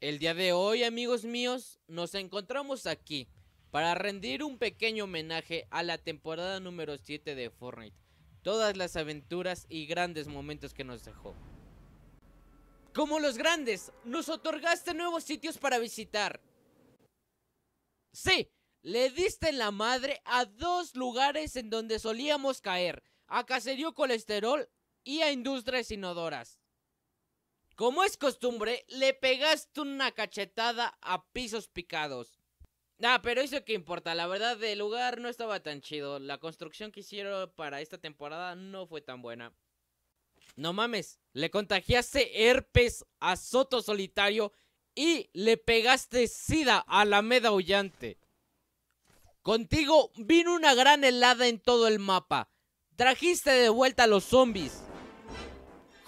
El día de hoy, amigos míos, nos encontramos aquí para rendir un pequeño homenaje a la temporada número 7 de Fortnite, todas las aventuras y grandes momentos que nos dejó. Como los grandes, nos otorgaste nuevos sitios para visitar. Sí, le diste la madre a dos lugares en donde solíamos caer, a Caserío Colesterol y a Industrias Inodoras. Como es costumbre, le pegaste una cachetada a pisos picados. Ah, pero eso que importa, la verdad el lugar no estaba tan chido. La construcción que hicieron para esta temporada no fue tan buena. No mames, le contagiaste herpes a Soto Solitario y le pegaste sida a la meda huyante. Contigo vino una gran helada en todo el mapa. Trajiste de vuelta a los zombies.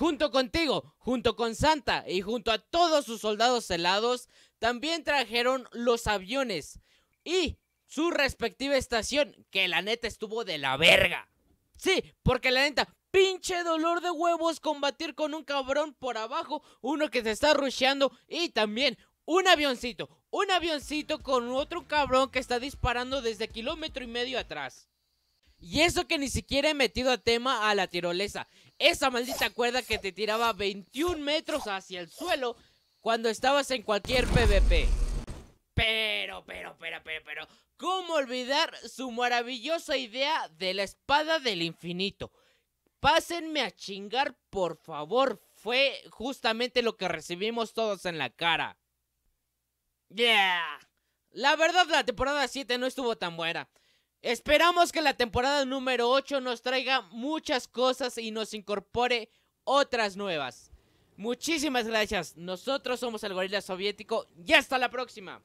Junto contigo, junto con Santa y junto a todos sus soldados helados, también trajeron los aviones y su respectiva estación, que la neta estuvo de la verga. Sí, porque la neta, pinche dolor de huevos combatir con un cabrón por abajo, uno que se está rusheando y también un avioncito, un avioncito con otro cabrón que está disparando desde kilómetro y medio atrás. Y eso que ni siquiera he metido a tema a la tirolesa. Esa maldita cuerda que te tiraba 21 metros hacia el suelo cuando estabas en cualquier PvP. Pero, pero, pero, pero, pero, ¿cómo olvidar su maravillosa idea de la espada del infinito? Pásenme a chingar, por favor. Fue justamente lo que recibimos todos en la cara. Yeah. La verdad, la temporada 7 no estuvo tan buena. Esperamos que la temporada número 8 nos traiga muchas cosas y nos incorpore otras nuevas. Muchísimas gracias. Nosotros somos el Gorila Soviético y hasta la próxima.